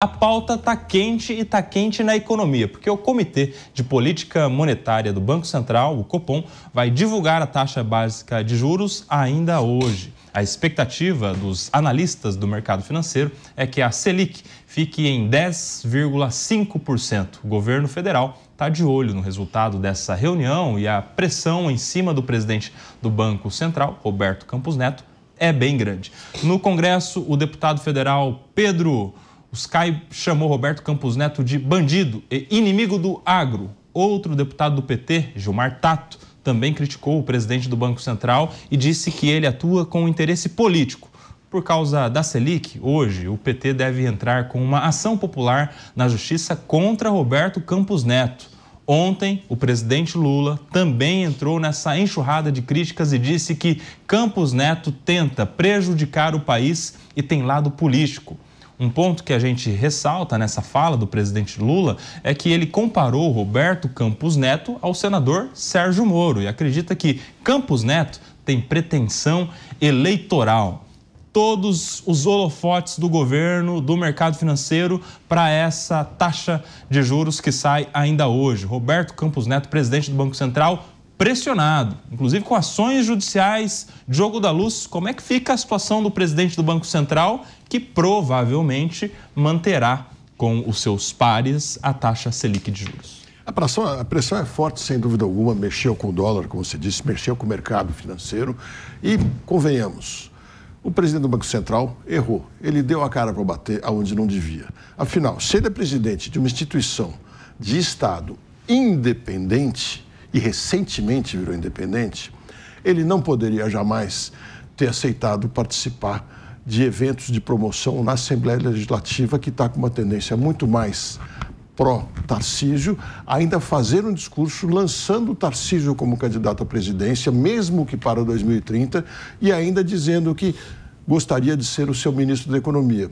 A pauta está quente e está quente na economia, porque o Comitê de Política Monetária do Banco Central, o Copom, vai divulgar a taxa básica de juros ainda hoje. A expectativa dos analistas do mercado financeiro é que a Selic fique em 10,5%. O governo federal está de olho no resultado dessa reunião e a pressão em cima do presidente do Banco Central, Roberto Campos Neto, é bem grande. No Congresso, o deputado federal Pedro. O Sky chamou Roberto Campos Neto de bandido e inimigo do agro. Outro deputado do PT, Gilmar Tato, também criticou o presidente do Banco Central e disse que ele atua com interesse político. Por causa da Selic, hoje o PT deve entrar com uma ação popular na justiça contra Roberto Campos Neto. Ontem, o presidente Lula também entrou nessa enxurrada de críticas e disse que Campos Neto tenta prejudicar o país e tem lado político. Um ponto que a gente ressalta nessa fala do presidente Lula é que ele comparou Roberto Campos Neto ao senador Sérgio Moro e acredita que Campos Neto tem pretensão eleitoral. Todos os holofotes do governo, do mercado financeiro, para essa taxa de juros que sai ainda hoje. Roberto Campos Neto, presidente do Banco Central, pressionado, inclusive com ações judiciais, jogo da luz. Como é que fica a situação do presidente do Banco Central, que provavelmente manterá com os seus pares a taxa Selic de juros? A pressão, a pressão é forte, sem dúvida alguma. Mexeu com o dólar, como você disse, mexeu com o mercado financeiro. E, convenhamos, o presidente do Banco Central errou. Ele deu a cara para bater aonde não devia. Afinal, se ele é presidente de uma instituição de Estado independente, e recentemente virou independente, ele não poderia jamais ter aceitado participar de eventos de promoção na Assembleia Legislativa, que está com uma tendência muito mais pró-Tarcísio, ainda fazer um discurso lançando o Tarcísio como candidato à presidência, mesmo que para 2030, e ainda dizendo que gostaria de ser o seu ministro da Economia.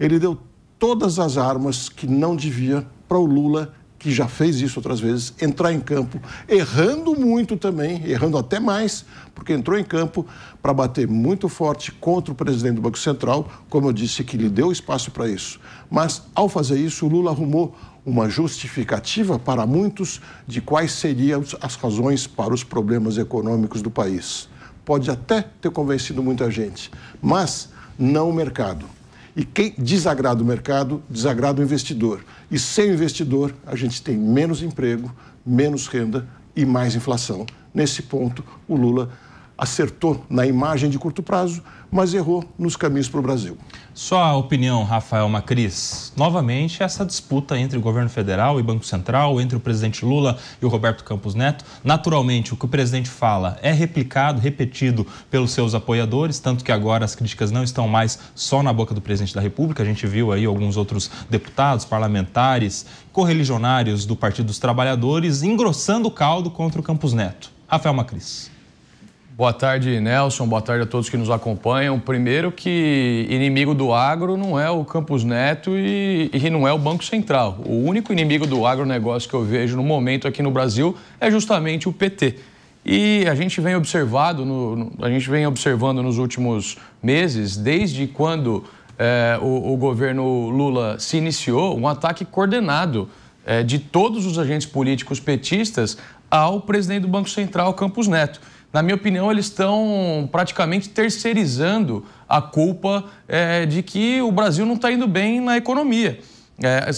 Ele deu todas as armas que não devia para o Lula que já fez isso outras vezes, entrar em campo, errando muito também, errando até mais, porque entrou em campo para bater muito forte contra o presidente do Banco Central, como eu disse, que lhe deu espaço para isso. Mas, ao fazer isso, o Lula arrumou uma justificativa para muitos de quais seriam as razões para os problemas econômicos do país. Pode até ter convencido muita gente, mas não o mercado. E quem desagrada o mercado, desagrada o investidor. E sem o investidor, a gente tem menos emprego, menos renda e mais inflação. Nesse ponto, o Lula acertou na imagem de curto prazo, mas errou nos caminhos para o Brasil. Sua opinião, Rafael Macris. Novamente, essa disputa entre o governo federal e Banco Central, entre o presidente Lula e o Roberto Campos Neto. Naturalmente, o que o presidente fala é replicado, repetido pelos seus apoiadores, tanto que agora as críticas não estão mais só na boca do presidente da República. A gente viu aí alguns outros deputados, parlamentares, correligionários do Partido dos Trabalhadores engrossando o caldo contra o Campos Neto. Rafael Macris. Boa tarde, Nelson. Boa tarde a todos que nos acompanham. Primeiro que inimigo do agro não é o Campos Neto e, e, não é o Banco Central. O único inimigo do agronegócio que eu vejo no momento aqui no Brasil é justamente o PT. E a gente vem observado, no, a gente vem observando nos últimos meses, desde quando é, o, o governo Lula se iniciou, um ataque coordenado é, de todos os agentes políticos petistas ao presidente do Banco Central, Campos Neto na minha opinião, eles estão praticamente terceirizando a culpa é, de que o Brasil não está indo bem na economia. É,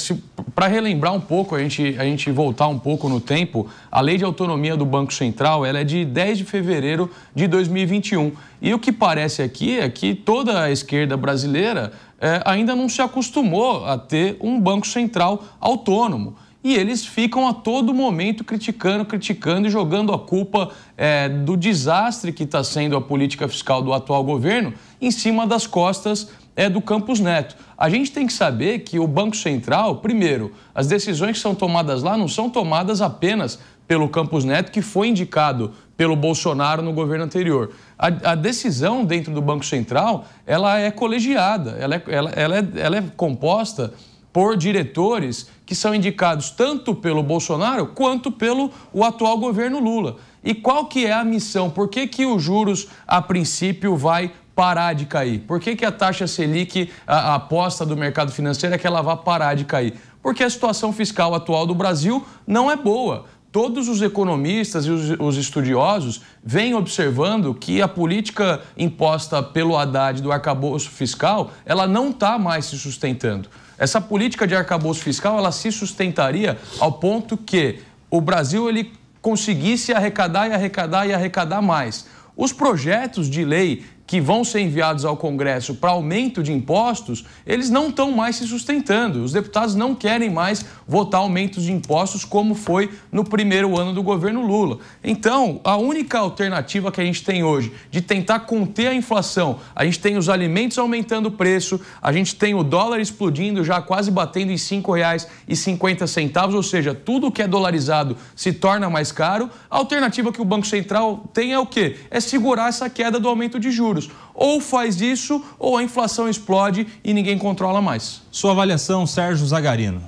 Para relembrar um pouco, a gente, a gente voltar um pouco no tempo, a lei de autonomia do Banco Central ela é de 10 de fevereiro de 2021. E o que parece aqui é que toda a esquerda brasileira é, ainda não se acostumou a ter um Banco Central autônomo e eles ficam a todo momento criticando, criticando e jogando a culpa é, do desastre que está sendo a política fiscal do atual governo em cima das costas é, do Campos Neto. A gente tem que saber que o Banco Central, primeiro, as decisões que são tomadas lá não são tomadas apenas pelo Campos Neto, que foi indicado pelo Bolsonaro no governo anterior. A, a decisão dentro do Banco Central, ela é colegiada, ela é, ela, ela é, ela é composta por diretores que são indicados tanto pelo Bolsonaro quanto pelo o atual governo Lula. E qual que é a missão? Por que, que os juros, a princípio, vai parar de cair? Por que, que a taxa Selic, a, a aposta do mercado financeiro é que ela vai parar de cair? Porque a situação fiscal atual do Brasil não é boa todos os economistas e os, estudiosos vêm observando que a política imposta pelo Haddad do arcabouço fiscal, ela não está mais se sustentando. Essa política de arcabouço fiscal, ela se sustentaria ao ponto que o Brasil ele conseguisse arrecadar e arrecadar e arrecadar mais. Os projetos de lei que vão ser enviados ao Congresso para aumento de impostos, eles não estão mais se sustentando. Os deputados não querem mais votar aumentos de impostos como foi no primeiro ano do governo Lula. Então, a única alternativa que a gente tem hoje de tentar conter a inflação, a gente tem os alimentos aumentando o preço, a gente tem o dólar explodindo já quase batendo em R$ 5,50, ou seja, tudo que é dolarizado se torna mais caro. A alternativa que o Banco Central tem é o quê? É segurar essa queda do aumento de juros juros. Ou faz isso, ou a inflação explode e ninguém controla mais. Sua avaliação, Sérgio Zagarino.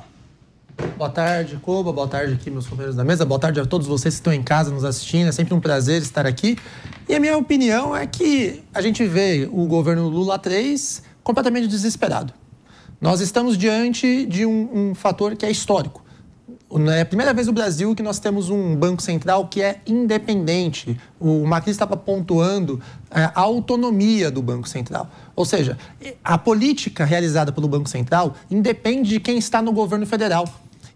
Boa tarde, Coba. Boa tarde aqui, meus companheiros da mesa. Boa tarde a todos vocês que estão em casa nos assistindo. É sempre um prazer estar aqui. E a minha opinião é que a gente vê o governo Lula 3 completamente desesperado. Nós estamos diante de um, um fator que é histórico. Né, é a primeira vez no Brasil que nós temos um Banco Central que é independente. O Macri estava pontuando é, a autonomia do Banco Central. Ou seja, a política realizada pelo Banco Central independe de quem está no governo federal.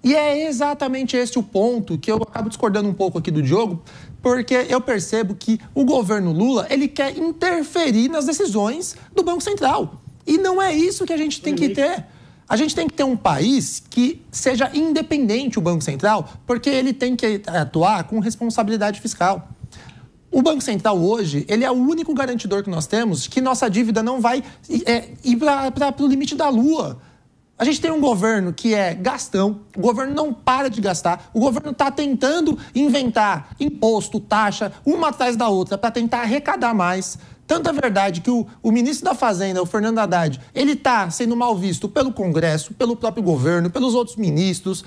E é exatamente esse o ponto que eu acabo discordando um pouco aqui do Diogo, porque eu percebo que o governo Lula ele quer interferir nas decisões do Banco Central. E não é isso que a gente tem que ter. A gente tem que ter um país que seja independente o Banco Central, porque ele tem que atuar com responsabilidade fiscal. O Banco Central hoje, ele é o único garantidor que nós temos que nossa dívida não vai é, ir para o limite da lua. A gente tem um governo que é gastão, o governo não para de gastar, o governo está tentando inventar imposto, taxa, uma atrás da outra, para tentar arrecadar mais. Tanta é verdade que o, o ministro da Fazenda, o Fernando Haddad, ele está sendo mal visto pelo Congresso, pelo próprio governo, pelos outros ministros.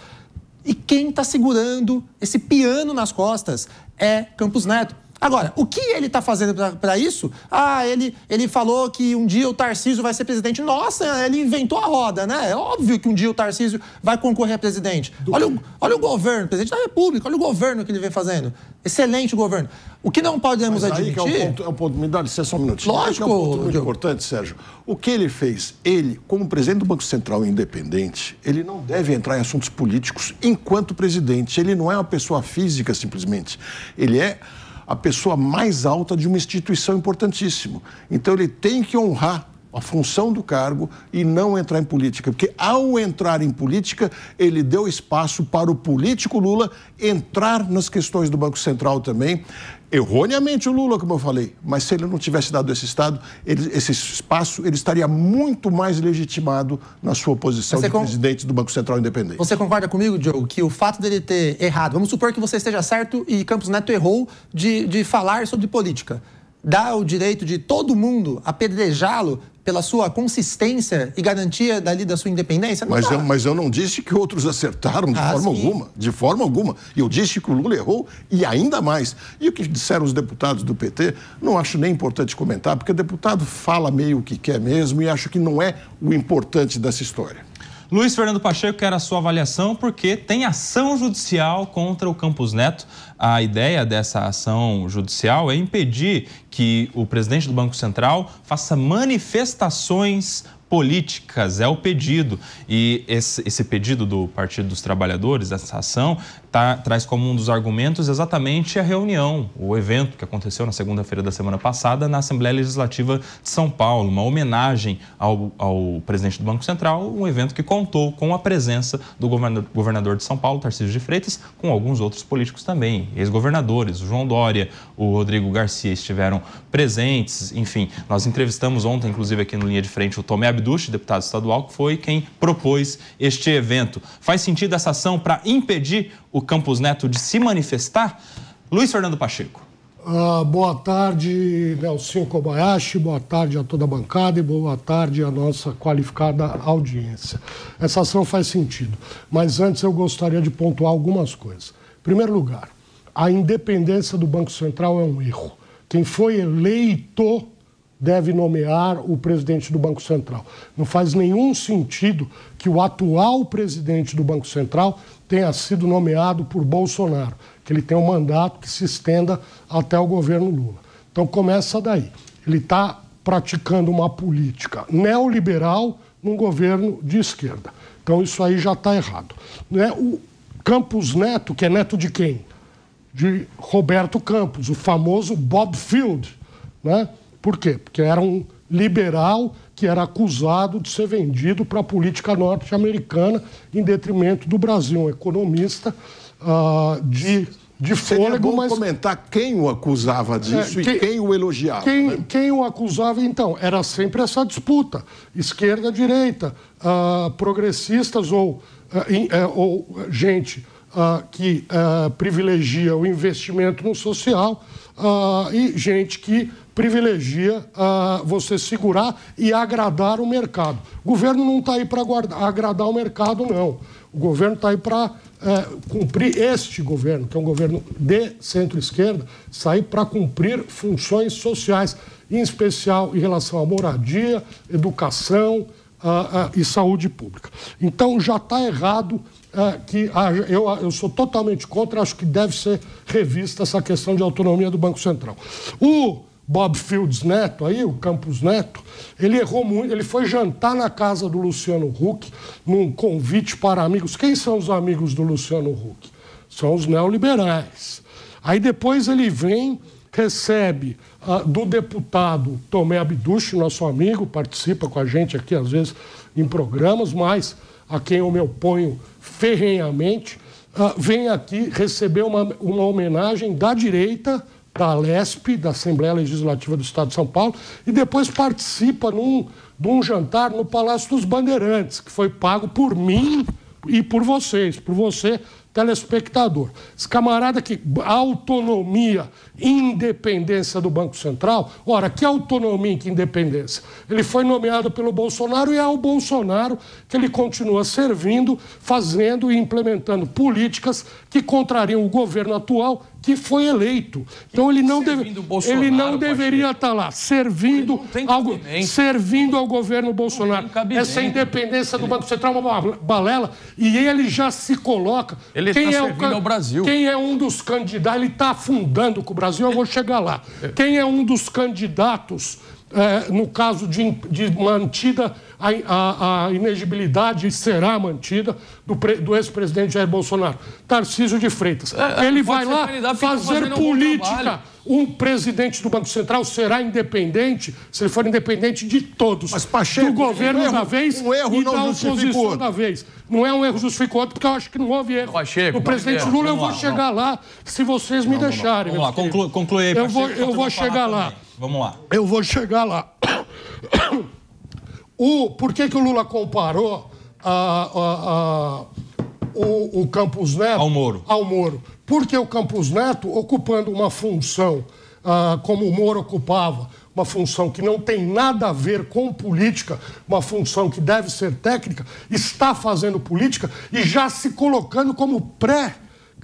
E quem está segurando esse piano nas costas é Campos Neto. Agora, o que ele está fazendo para isso? Ah, ele, ele falou que um dia o Tarcísio vai ser presidente. Nossa, ele inventou a roda, né? É óbvio que um dia o Tarcísio vai concorrer a presidente. Olha o, olha o governo, presidente da República, olha o governo que ele vem fazendo. Excelente governo. O que não podemos Mas admitir. Aí que é, um ponto, é um ponto, me dá licença um minutinho. Lógico. É um ponto muito importante, Sérgio. O que ele fez? Ele, como presidente do Banco Central independente, ele não deve entrar em assuntos políticos enquanto presidente. Ele não é uma pessoa física, simplesmente. Ele é a pessoa mais alta de uma instituição importantíssima. Então ele tem que honrar a função do cargo e não entrar em política. Porque ao entrar em política, ele deu espaço para o político Lula entrar nas questões do Banco Central também. Erroneamente o Lula, como eu falei, mas se ele não tivesse dado esse estado, ele, esse espaço, ele estaria muito mais legitimado na sua posição de presidente do Banco Central Independente. Você concorda comigo, Joe, que o fato dele ter errado, vamos supor que você esteja certo e Campos Neto errou de, de falar sobre política dá o direito de todo mundo apedrejá-lo pela sua consistência e garantia dali da sua independência? Mas eu, mas, eu, não disse que outros acertaram de ah, forma sim. alguma, de forma alguma. Eu disse que o Lula errou e ainda mais. E o que disseram os deputados do PT, não acho nem importante comentar, porque o deputado fala meio o que quer mesmo e acho que não é o importante dessa história. Luiz Fernando Pacheco, quero a sua avaliação, porque tem ação judicial contra o Campos Neto. A ideia dessa ação judicial é impedir que o presidente do Banco Central faça manifestações políticas, é o pedido. E esse, esse, pedido do Partido dos Trabalhadores, essa ação, tá, traz como um dos argumentos exatamente a reunião, o evento que aconteceu na segunda-feira da semana passada na Assembleia Legislativa de São Paulo, uma homenagem ao, ao presidente do Banco Central, um evento que contou com a presença do governador de São Paulo, Tarcísio de Freitas, com alguns outros políticos também, ex-governadores, o João Dória, o Rodrigo Garcia estiveram presentes, enfim, nós entrevistamos ontem, inclusive aqui no Linha de Frente, o Tomé Abduch, deputado estadual, que foi quem propôs este evento. Faz sentido essa ação para impedir o Campos Neto de se manifestar? Luiz Fernando Pacheco. Ah, boa tarde, Nelson Kobayashi, boa tarde a toda a bancada e boa tarde à nossa qualificada audiência. Essa ação faz sentido, mas antes eu gostaria de pontuar algumas coisas. Em primeiro lugar, a independência do Banco Central é um erro. Quem foi eleito deve nomear o presidente do Banco Central. Não faz nenhum sentido que o atual presidente do Banco Central tenha sido nomeado por Bolsonaro, que ele tem um mandato que se estenda até o governo Lula. Então começa daí. Ele está praticando uma política neoliberal num governo de esquerda. Então isso aí já está errado. Né? O Campos Neto, que é neto de quem? De Roberto Campos, o famoso Bob Field, né? Por quê? Porque era um liberal que era acusado de ser vendido para a política norte-americana em detrimento do Brasil, um economista uh, de de fôlego, Seria bom mas... comentar quem o acusava é, disso é, e quem o elogiava. Quem, né? quem, o acusava, então, era sempre essa disputa, esquerda-direita, uh, ah, progressistas ou, uh, in, uh, ou gente que eh, privilegia o investimento no social e gente que privilegia ah, você segurar e agradar o mercado. O governo não está aí para agradar o mercado, não. O governo está aí para é, eh, cumprir este governo, que é um governo de centro-esquerda, sair tá para cumprir funções sociais, em especial em relação à moradia, educação ah, ah, e saúde pública. Então já está errado eh, que eu, eu sou totalmente contra, acho que deve ser revista essa questão de autonomia do Banco Central. O Bob Fields Neto, aí, o Campos Neto, ele errou muito. Ele foi jantar na casa do Luciano Huck, num convite para amigos. Quem são os amigos do Luciano Huck? São os neoliberais. Aí depois ele vem, recebe uh, do deputado Tomé Abduche, nosso amigo, participa com a gente aqui, às vezes, em programas, mas a quem eu me oponho ferrenhamente, uh, vem aqui receber uma, uma homenagem da direita da LESP, da Assembleia Legislativa do Estado de São Paulo, e depois participa num, de um jantar no Palácio dos Bandeirantes, que foi pago por mim e por vocês, por você, telespectador. Esse camarada que autonomia, independência do Banco Central, ora, que autonomia e que independência? Ele foi nomeado pelo Bolsonaro e é ao Bolsonaro que ele continua servindo, fazendo e implementando políticas que contrariam o governo atual que foi eleito. Então ele não, deve, ele não deveria estar tá lá, servindo algo, servindo ao governo Bolsonaro. Essa independência do Banco Central é uma balela e ele já se coloca. Ele quem está é servindo o, ao Brasil. Quem é um dos candidatos, ele está afundando com o Brasil, eu vou chegar lá. Quem é um dos candidatos é, no caso de, de mantida a, a, a, inegibilidade será mantida do, do ex-presidente Jair Bolsonaro, Tarcísio de Freitas. É, é ele vai lá fazer política. Um, um presidente do Banco Central será independente, se ele for independente de todos. Mas, Pacheco, do governo um erro, da vez um erro e da oposição da vez. Não é um erro justificou outro, porque eu acho que não houve erro. Pacheco, o presidente é, Lula, eu vou lá, chegar lá, se vocês me não, deixarem. Vamos lá, conclua, conclui aí, Pacheco, Eu vou, eu vou chegar lá. Também. Vamos lá. Eu vou chegar lá. O, por que, que o Lula comparou a, a, a o, o, Campos Neto ao Moro. ao Moro? Porque o Campos Neto, ocupando uma função ah, como o Moro ocupava, uma função que não tem nada a ver com política, uma função que deve ser técnica, está fazendo política e já se colocando como pré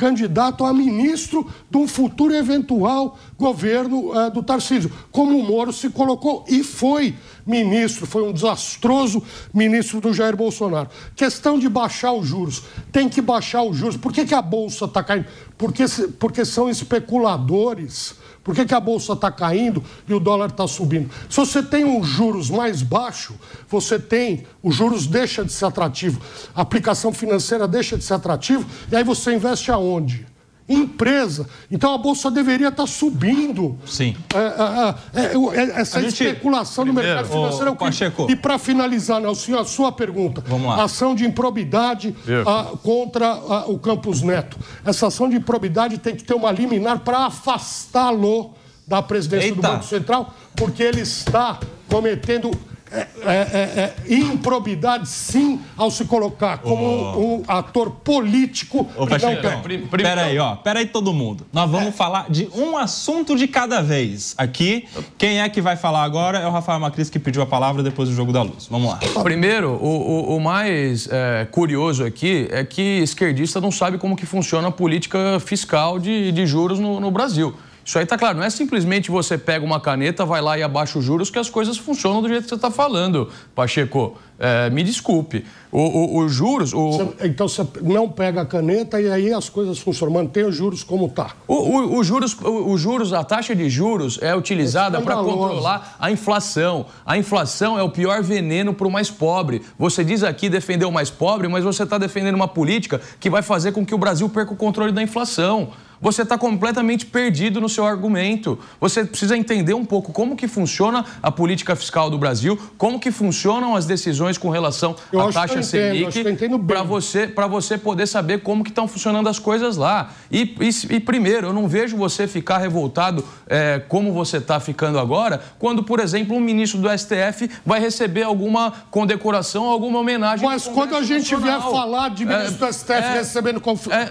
candidato a ministro de um futuro eventual governo uh, do Tarcísio, como o Moro se colocou e foi ministro, foi um desastroso ministro do Jair Bolsonaro. Questão de baixar os juros, tem que baixar os juros. Por que, que a Bolsa está caindo? Porque, porque são especuladores por que, que a bolsa está caindo e o dólar está subindo? Se você tem os juros mais baixo, você tem. Os juros deixa de ser atrativo, a aplicação financeira deixa de ser atrativo, e aí você investe aonde? empresa. Então a bolsa deveria estar subindo. Sim. É, é, é, é, é essa gente, especulação no mercado financeiro é o Pacheco. E para finalizar, Nelson, a sua pergunta. Vamos lá. Ação de improbidade a, ah, contra a, ah, o Campos Neto. Essa ação de improbidade tem que ter uma liminar para afastá-lo da presidência Eita. do Banco Central, porque ele está cometendo é, é, é, é, improbidade, sim, ao se colocar como oh. um, um, ator político. Ô, aí peraí, ó, peraí todo mundo. Nós vamos é. falar de um assunto de cada vez aqui. Quem é que vai falar agora é o Rafael Macris, que pediu a palavra depois do Jogo da Luz. Vamos lá. Primeiro, o, o, o mais é, curioso aqui é que esquerdista não sabe como que funciona a política fiscal de, de juros no, no Brasil. Isso aí tá claro, não é simplesmente você pega uma caneta, vai lá e abaixa os juros que as coisas funcionam do jeito que você está falando, Pacheco. É, me desculpe. Os juros. O... Então você não pega a caneta e aí as coisas funcionam, mantém os juros como está. Os juros, o, o, juros, a taxa de juros é utilizada é para controlar a inflação. A inflação é o pior veneno para o mais pobre. Você diz aqui defender o mais pobre, mas você está defendendo uma política que vai fazer com que o Brasil perca o controle da inflação você está completamente perdido no seu argumento. Você precisa entender um pouco como que funciona a política fiscal do Brasil, como que funcionam as decisões com relação eu à taxa entendo, Selic, para você, você poder saber como que estão funcionando as coisas lá. E, e, e, primeiro, eu não vejo você ficar revoltado é, como você está ficando agora, quando, por exemplo, um ministro do STF vai receber alguma condecoração, alguma homenagem. Mas quando a gente vier falar de é, ministro é, do STF é, recebendo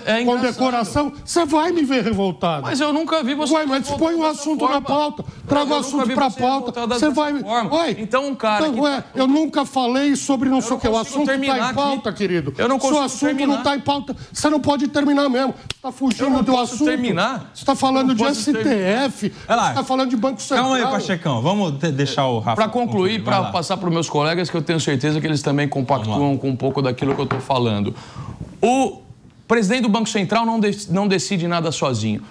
é, é condecoração, você vai me me ver revoltado. Mas eu nunca vi você. Ué, mas põe o assunto forma. na pauta. Traga o assunto para a pauta. Você vai. Forma. Oi. Então, cara. Então, ué, Eu nunca falei sobre não, sei o que. O assunto tá em pauta, aqui. querido. Eu não consigo. Se assunto terminar. não tá em pauta, você não pode terminar mesmo. Você está fugindo do assunto. terminar? Você está falando de STF. Você está falando de Banco Central. Calma aí, Pachecão. Vamos deixar o Rafa. Para concluir, para passar para os meus colegas, que eu tenho certeza que eles também compactuam com um pouco daquilo que eu estou falando. O presidente do Banco Central não, de, não decide nada sozinho.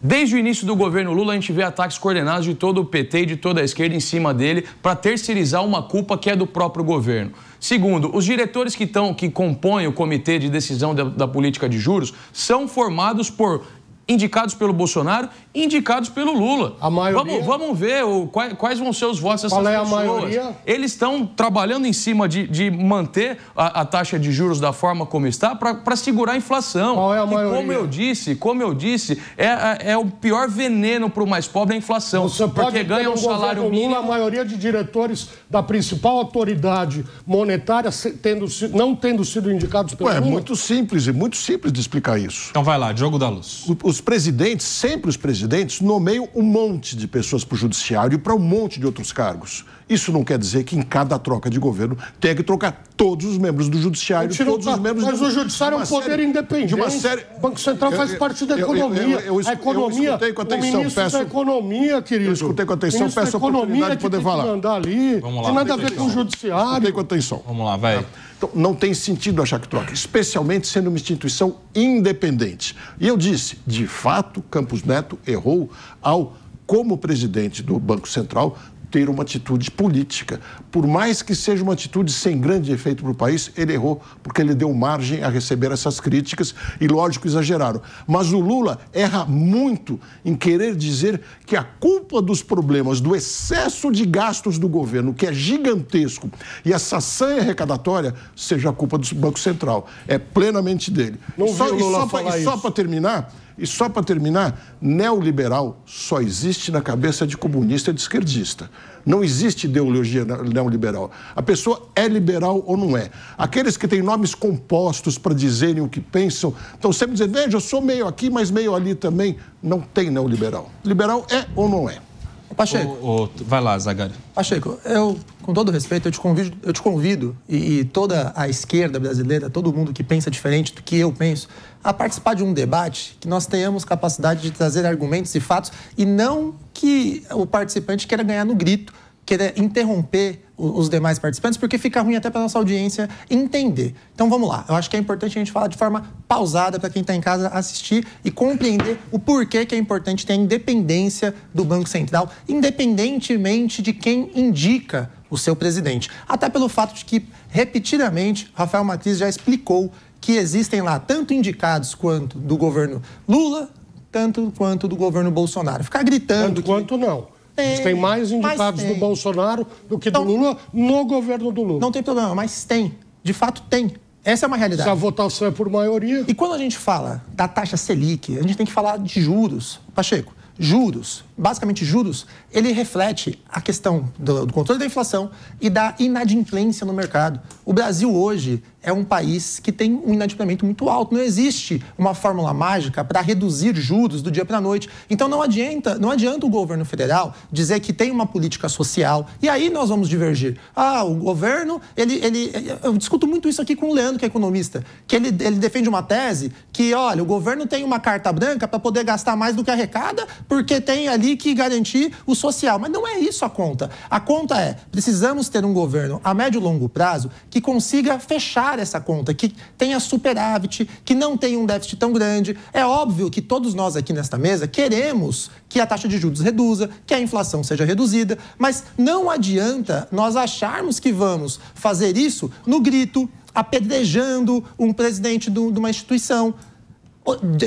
Desde o início do governo Lula, a gente vê ataques coordenados de todo o PT e de toda a esquerda em cima dele para terceirizar uma culpa que é do próprio governo. Segundo, os diretores que, estão que compõem o comitê de decisão da, da política de juros são formados por indicados pelo Bolsonaro indicados pelo Lula. A maioria... Vamos, vamos ver o, quais, quais, vão ser os votos dessas Qual é pessoas. A maioria? Eles estão trabalhando em cima de, de manter a, a, taxa de juros da forma como está para segurar a inflação. Qual é a maioria? Como eu disse, como eu disse, é, é, é o pior veneno para o mais pobre a inflação. Você porque ganha um salário mínimo. Lula, a maioria de diretores da principal autoridade monetária tendo, não tendo sido indicados pelo Ué, é Lula. É muito simples, é muito simples de explicar isso. Então vai lá, jogo da luz. Os presidentes, sempre os presidentes, nomeiam um monte de pessoas para o judiciário e para um monte de outros cargos. Isso não quer dizer que em cada troca de governo tenha que trocar todos os membros do judiciário, todos os tá, membros Mas do... o judiciário é um poder série, independente. Uma série... O Banco Central faz eu, parte da economia. Eu, a economia, eu escutei com atenção, o peço... da economia, querido. Eu escutei com atenção, peço a oportunidade de poder falar. Vamos lá, tem nada a ver com o judiciário. Escutei com atenção. Vamos lá, vai. É. Então, não tem sentido achar que troca, especialmente sendo uma instituição independente. E eu disse, de fato, Campos Neto errou ao como presidente do Banco Central, ter uma atitude política. Por mais que seja uma atitude sem grande efeito para o país, ele errou, porque ele deu margem a receber essas críticas e, lógico, exageraram. Mas o Lula erra muito em querer dizer que a culpa dos problemas, do excesso de gastos do governo, que é gigantesco, e essa sanha arrecadatória, seja a culpa do Banco Central. É plenamente dele. Não e só, e só para terminar, e só para terminar, neoliberal só existe na cabeça de comunista e de esquerdista. Não existe ideologia neoliberal. A pessoa é liberal ou não é. Aqueles que têm nomes compostos para dizerem o que pensam, estão sempre dizendo, veja, eu sou meio aqui, mas meio ali também. Não tem neoliberal. Liberal é ou não é? Pacheco. O, o, vai lá, Zagari. Pacheco, eu, com todo respeito, eu te convido, eu te convido e, e, toda a esquerda brasileira, todo mundo que pensa diferente do que eu penso, a participar de um debate que nós tenhamos capacidade de trazer argumentos e fatos e não que o participante queira ganhar no grito, queira interromper os demais participantes, porque fica ruim até para nossa audiência entender. Então vamos lá. Eu acho que é importante a gente falar de forma pausada para quem está em casa assistir e compreender o porquê que é importante ter a independência do Banco Central, independentemente de quem indica o seu presidente. Até pelo fato de que, repetidamente, Rafael Matriz já explicou que existem lá tanto indicados quanto do governo Lula, tanto quanto do governo Bolsonaro. Ficar gritando. Tanto que... quanto não. Tem, mais indicados tem. do Bolsonaro do que então, do Lula no governo do Lula. Não tem problema, mas tem. De fato, tem. Essa é uma realidade. Se a votação é por maioria. E quando a gente fala da taxa Selic, a gente tem que falar de juros. Pacheco, juros basicamente juros, ele reflete a questão do, do, controle da inflação e da inadimplência no mercado. O Brasil hoje é um país que tem um inadimplemento muito alto. Não existe uma fórmula mágica para reduzir juros do dia para a noite. Então não adianta, não adianta o governo federal dizer que tem uma política social. E aí nós vamos divergir. Ah, o governo, ele, ele eu discuto muito isso aqui com o Leandro, que é economista, que ele, ele defende uma tese que, olha, o governo tem uma carta branca para poder gastar mais do que arrecada, porque tem ali que garantir o social. Mas não é isso a conta. A conta é: precisamos ter um governo a médio e longo prazo que consiga fechar essa conta, que tenha superávit, que não tenha um déficit tão grande. É óbvio que todos nós aqui nesta mesa queremos que a taxa de juros reduza, que a inflação seja reduzida, mas não adianta nós acharmos que vamos fazer isso no grito, apedrejando um presidente de uma instituição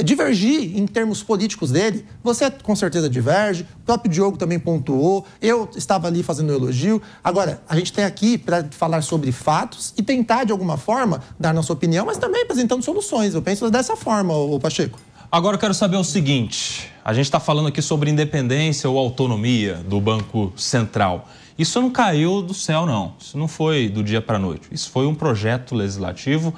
divergir em termos políticos dele. Você com certeza diverge, o próprio Diogo também pontuou, eu estava ali fazendo um elogio. Agora, a gente tem aqui para falar sobre fatos e tentar, de alguma forma, dar nossa opinião, mas também apresentando soluções. Eu penso dessa forma, o Pacheco. Agora eu quero saber o seguinte: a gente está falando aqui sobre independência ou autonomia do Banco Central. Isso não caiu do céu, não. Isso não foi do dia para a noite. Isso foi um projeto legislativo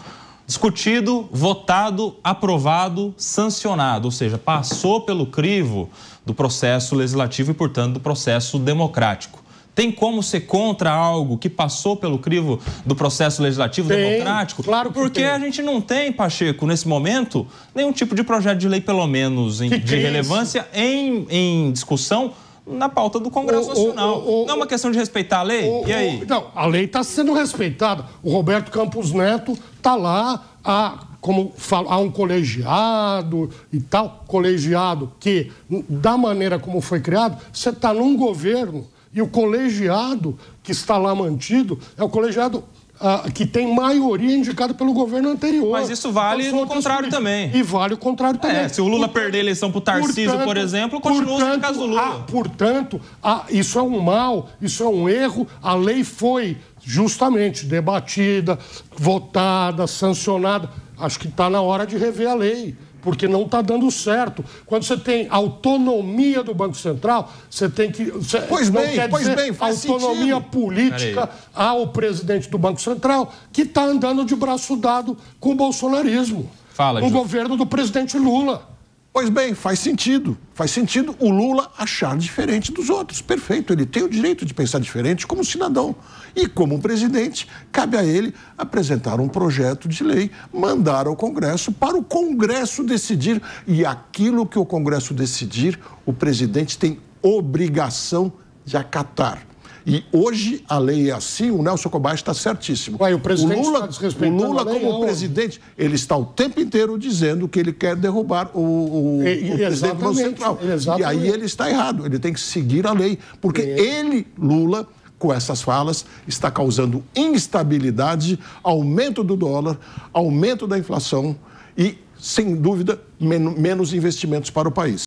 discutido, votado, aprovado, sancionado, ou seja, passou pelo crivo do processo legislativo e, portanto, do processo democrático. Tem como ser contra algo que passou pelo crivo do processo legislativo tem, democrático? Claro que Porque tem. a gente não tem, Pacheco, nesse momento, nenhum tipo de projeto de lei, pelo menos em, de é relevância, em, em discussão na pauta do Congresso o, Nacional. O, o, não é uma questão de respeitar a lei? e aí? não, a lei está sendo respeitada. O Roberto Campos Neto está lá a como falo, há um colegiado e tal, colegiado que, da maneira como foi criado, você está num governo e o colegiado que está lá mantido é o colegiado ah, que tem maioria indicada pelo governo anterior. Mas isso vale o então, contrário também. E vale o contrário é, também. É, se o Lula por, perder a eleição para o Tarcísio, portanto, por exemplo, continua no caso do Lula. Ah, portanto, ah, isso é um mal, isso é um erro. A lei foi justamente debatida, votada, sancionada. Acho que está na hora de rever a lei porque não está dando certo. Quando você tem autonomia do Banco Central, você tem que. Você pois não bem, quer pois dizer bem, faz autonomia sentido. política ao presidente do Banco Central, que está andando de braço dado com o bolsonarismo. Fala, o governo do presidente Lula. Pois bem, faz sentido. Faz sentido o Lula achar diferente dos outros. Perfeito, ele tem o direito de pensar diferente como cidadão. E como presidente, cabe a ele apresentar um projeto de lei, mandar ao Congresso, para o Congresso decidir. E aquilo que o Congresso decidir, o presidente tem obrigação de acatar. E hoje a lei é assim, o Nelson Cobais está certíssimo. Ué, o, o Lula, tá o Lula lei, como é presidente, ele está o tempo inteiro dizendo que ele quer derrubar o, o, e, o presidente do Banco Central. E aí ele está errado, ele tem que seguir a lei, porque é. ele, Lula, com essas falas, está causando instabilidade, aumento do dólar, aumento da inflação e, sem dúvida, men menos investimentos para o país.